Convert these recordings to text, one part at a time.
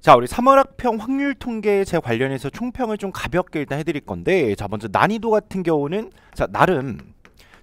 자, 우리 3월학평 확률 통계에 관련해서 총평을 좀 가볍게 일단 해드릴 건데, 자, 먼저 난이도 같은 경우는, 자, 나름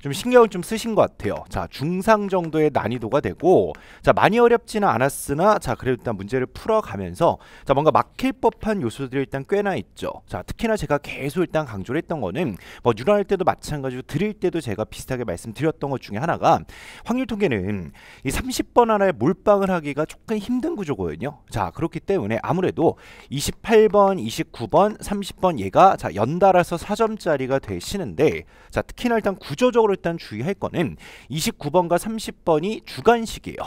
좀 신경을 좀 쓰신 것 같아요. 자, 중상 정도의 난이도가 되고 자, 많이 어렵지는 않았으나 자, 그래도 일단 문제를 풀어가면서 자, 뭔가 막힐 법한 요소들이 일단 꽤나 있죠. 자, 특히나 제가 계속 일단 강조를 했던 거는 뭐 뉴런할 때도 마찬가지로 드릴 때도 제가 비슷하게 말씀드렸던 것 중에 하나가 확률 통계는 이 30번 하나에 몰빵을 하기가 조금 힘든 구조거든요. 자, 그렇기 때문에 아무래도 28번, 29번, 30번 얘가 자, 연달아서 4점짜리가 되시는데 자, 특히나 일단 구조적으로 일단 주의할 거는 29번과 30번이 주간식이에요.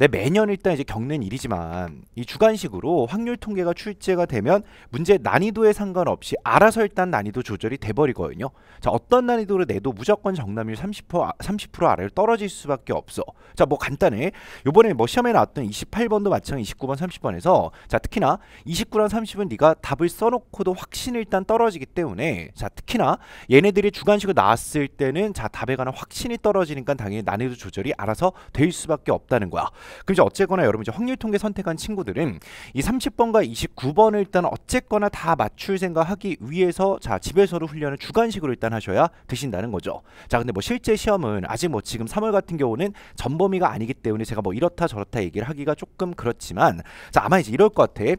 내 네, 매년 일단 이제 겪는 일이지만 이주관식으로 확률 통계가 출제가 되면 문제 난이도에 상관없이 알아서 일단 난이도 조절이 돼버리거든요. 자 어떤 난이도를 내도 무조건 정답률 30% 30% 아래로 떨어질 수밖에 없어. 자 뭐 간단해. 요번에 뭐 시험에 나왔던 28번도 마찬가지 29번 30번에서 자 특히나 29랑 30은 네가 답을 써놓고도 확신이 일단 떨어지기 때문에 자 특히나 얘네들이 주관식으로 나왔을 때는 자 답에 관한 확신이 떨어지니까 당연히 난이도 조절이 알아서 될 수밖에 없다는 거야. 그럼 이제 어쨌거나 여러분 이제 확률 통계 선택한 친구들은 이 30번과 29번을 일단 어쨌거나 다 맞출 생각하기 위해서 자 집에서도 훈련을 주관식으로 일단 하셔야 되신다는 거죠. 자 근데 뭐 실제 시험은 아직 뭐 지금 3월 같은 경우는 전범위가 아니기 때문에 제가 뭐 이렇다 저렇다 얘기를 하기가 조금 그렇지만 자 아마 이제 이럴 것 같아.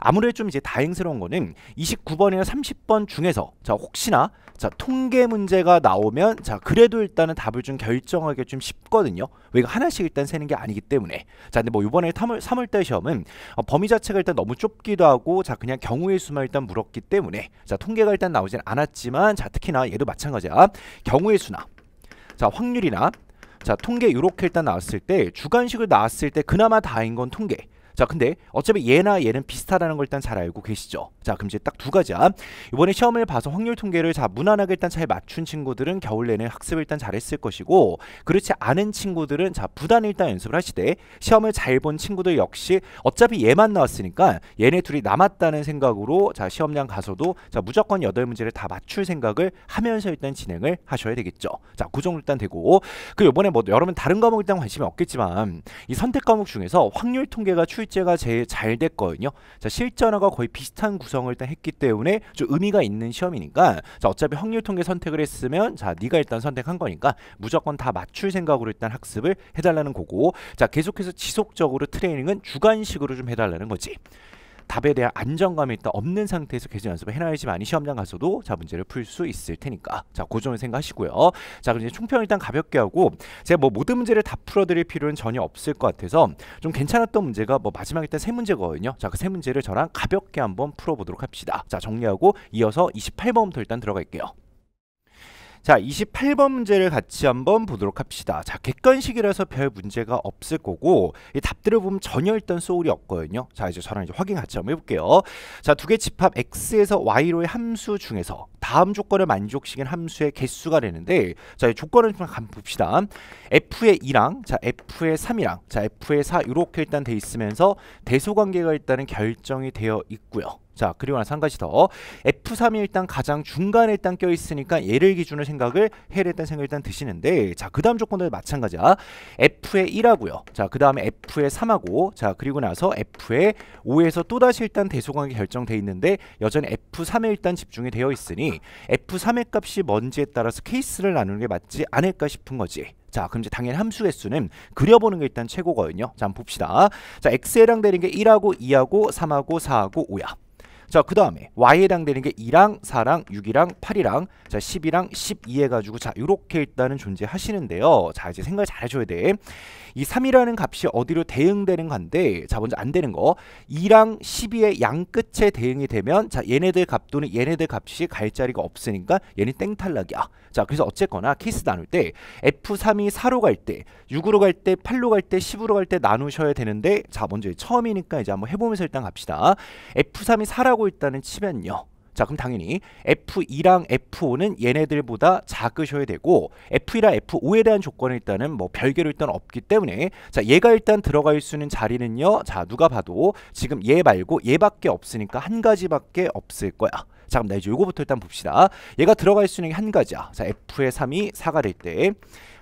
아무래도 좀 이제 다행스러운 거는 29번이나 30번 중에서 자 혹시나 자 통계 문제가 나오면 자 그래도 일단은 답을 좀 결정하기 좀 쉽거든요. 왜 이거 하나씩 일단 세는 게 아니기 때문에 자, 근데 뭐 이번에 3월, 3월달 시험은 어, 범위 자체가 일단 너무 좁기도 하고 자, 그냥 경우의 수만 일단 물었기 때문에 자, 통계가 일단 나오진 않았지만 자, 특히나 얘도 마찬가지야. 경우의 수나 자, 확률이나 자, 통계 요렇게 일단 나왔을 때주관식을 나왔을 때 그나마 다행인 건 통계. 자 근데 어차피 얘나 얘는 비슷하다는 걸 일단 잘 알고 계시죠 자 그럼 이제 딱 두 가지야 이번에 시험을 봐서 확률 통계를 자 무난하게 일단 잘 맞춘 친구들은 겨울 내내 학습을 일단 잘했을 것이고 그렇지 않은 친구들은 자 부단 일단 연습을 하시되 시험을 잘 본 친구들 역시 어차피 얘만 나왔으니까 얘네 둘이 남았다는 생각으로 자 시험장 가서도 자 무조건 여덟 문제를다 맞출 생각을 하면서 일단 진행을 하셔야 되겠죠 자그 정도 일단 되고 그 요번에 뭐 여러분 다른 과목 일단 관심이 없겠지만 이 선택 과목 중에서 확률 통계가 출 출제가 제일 잘 됐거든요. 자, 실전화가 거의 비슷한 구성을 일단 했기 때문에 좀 의미가 있는 시험이니까 자, 어차피 확률 통계 선택을 했으면 자, 네가 일단 선택한 거니까 무조건 다 맞출 생각으로 일단 학습을 해달라는 거고 자, 계속해서 지속적으로 트레이닝은 주간식으로 좀 해달라는 거지. 답에 대한 안정감이 일다 없는 상태에서 계속 연습을 해놔야지만 이 시험장 가서도 자 문제를 풀 수 있을 테니까 자 고점을 생각하시고요 자 그럼 이제 총평 일단 가볍게 하고 제가 뭐 모든 문제를 다 풀어드릴 필요는 전혀 없을 것 같아서 좀 괜찮았던 문제가 뭐 마지막 일단 세 문제거든요 자그 세 문제를 저랑 가볍게 한번 풀어보도록 합시다 자 정리하고 이어서 28번부터 일단 들어갈게요 자 28번 문제를 같이 한번 보도록 합시다 자 객관식이라서 별 문제가 없을 거고 이 답들을 보면 전혀 일단 소울이 없거든요 자 이제 저랑 이제 확인 같이 한번 해볼게요 자두 개 집합 x에서 y로의 함수 중에서 다음 조건을 만족시킨 함수의 개수가 되는데 자 조건을 좀 한번 봅시다 f의 2랑 자 f의 3이랑 자 f의 4 이렇게 일단 돼 있으면서 대소관계가 일단은 결정이 되어 있고요 자 그리고 나서 한 가지 더 F3이 일단 가장 중간에 일단 껴있으니까 얘를 기준으로 생각을 해를 일단 생각 을 일단 드시는데 자 그 다음 조건도 마찬가지야 F의 1하고요 자 그 다음에 F의 3하고 자 그리고 나서 F의 5에서 또다시 일단 대소관계 결정돼 있는데 여전히 F3에 일단 집중이 되어 있으니 F3의 값이 뭔지에 따라서 케이스를 나누는 게 맞지 않을까 싶은 거지 자 그럼 이제 당연히 함수 개수는 그려보는 게 일단 최고거든요 자 한번 봅시다 자 x랑 되는 게 1하고 2하고 3하고 4하고 5야 자, 그 다음에 y에 해당되는 게 2랑 4랑 6이랑 8이랑 자 10이랑 12 해가지고 자 이렇게 일단은 존재하시는데요. 자 이제 생각을 잘해줘야 돼. 이 3이라는 값이 어디로 대응되는 건데 자 먼저 안 되는 거 2랑 12의 양끝에 대응이 되면 자 얘네들 값 또는 얘네들 값이 갈 자리가 없으니까 얘는 땡탈락이야. 자 그래서 어쨌거나 케이스 나눌 때 F3이 4로 갈 때 6으로 갈 때 8로 갈 때 10으로 갈 때 나누셔야 되는데 자 먼저 처음이니까 이제 한번 해보면서 일단 갑시다. F3이 4라고 하고 있다는 치면요. 자 그럼 당연히 F2랑 F5는 얘네들보다 작으셔야 되고 F1랑 F5에 대한 조건은 일단은 뭐 별개로 일단 없기 때문에 자 얘가 일단 들어갈 수 있는 자리는요 자 누가 봐도 지금 얘 말고 얘밖에 없으니까 한 가지밖에 없을 거야 자 그럼 나 이제 요거부터 일단 봅시다 얘가 들어갈 수 있는 게 한 가지야 자 F의 3이 4가 될 때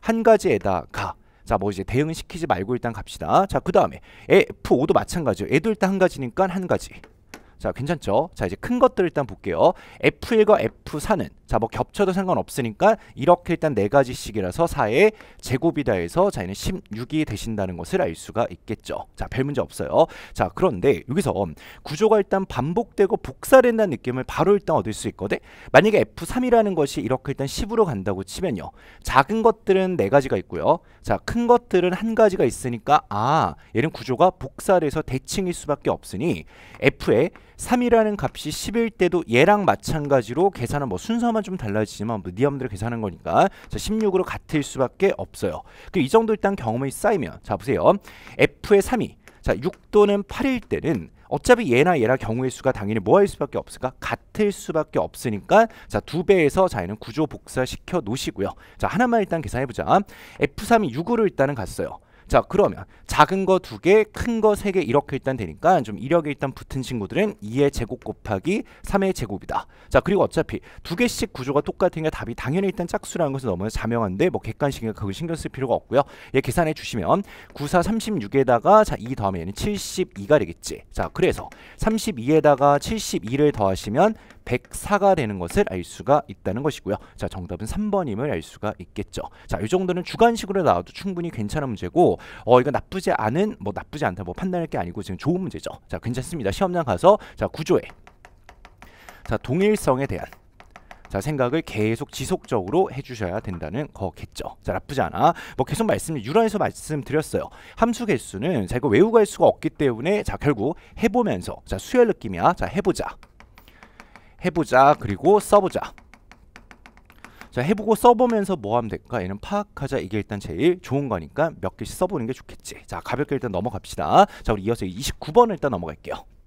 한 가지에다가 자, 뭐 이제 대응시키지 말고 일단 갑시다. 자, 그 다음에 F5도 마찬가지예요. 얘도 일단 한 가지니까 한 가지. 자 괜찮죠? 자 이제 큰 것들 을 일단 볼게요. F1과 F4는 자 뭐 겹쳐도 상관없으니까 이렇게 일단 네 가지씩이라서 4의 제곱이다 해서 자 얘는 16이 되신다는 것을 알 수가 있겠죠. 자 별 문제 없어요. 자 그런데 여기서 구조가 일단 반복되고 복사된다는 느낌을 바로 일단 얻을 수 있거든. 만약에 F3이라는 것이 이렇게 일단 10으로 간다고 치면요. 작은 것들은 네 가지가 있고요. 자 큰 것들은 한 가지가 있으니까 아 얘는 구조가 복사돼서 대칭일 수밖에 없으니 f 에 3이라는 값이 10일 때도 얘랑 마찬가지로 계산은 뭐 순서만 좀 달라지지만 뭐 니엄대로 계산한 거니까 자 16으로 같을 수밖에 없어요. 그 이 정도 일단 경험이 쌓이면 자 보세요. F의 3이 자 6또는 8일 때는 어차피 얘나 얘나 경우의 수가 당연히 뭐 할 수밖에 없을까? 같을 수밖에 없으니까 자두 배에서 자 얘는 구조 복사시켜 놓으시고요. 자 하나만 일단 계산해보자. F3이 6으로 일단은 갔어요. 자 그러면 작은 거 두 개, 큰 거 세 개 이렇게 일단 되니까 좀 이력에 일단 붙은 친구들은 2의 제곱 곱하기 3의 제곱이다. 자 그리고 어차피 두 개씩 구조가 똑같은 게 답이 당연히 일단 짝수라는 것은 너무나 자명한데 뭐 객관식이나 그걸 신경 쓸 필요가 없고요. 얘 예, 계산해 주시면 94 36에다가 자2 더하면 72가 되겠지. 자 그래서 32에다가 72를 더하시면 104가 되는 것을 알 수가 있다는 것이고요. 자, 정답은 3번임을 알 수가 있겠죠. 자, 이 정도는 주관식으로 나와도 충분히 괜찮은 문제고 어, 이거 나쁘지 않은 뭐 나쁘지 않다 뭐 판단할 게 아니고 지금 좋은 문제죠. 자, 괜찮습니다. 시험장 가서 자, 구조에 자, 동일성에 대한 자 생각을 계속 지속적으로 해주셔야 된다는 거겠죠. 자 나쁘지 않아. 뭐 계속 말씀을 유란에서 말씀드렸어요. 함수 개수는 자 이거 외우고 할 수가 없기 때문에 자 결국 해보면서 자 수열 느낌이야. 자 해보자. 해보자 그리고 써보자 자 해보고 써보면서 뭐 하면 될까? 얘는 파악하자 이게 일단 제일 좋은 거니까 몇 개씩 써보는 게 좋겠지 자 가볍게 일단 넘어갑시다 자 우리 이어서 29번을 일단 넘어갈게요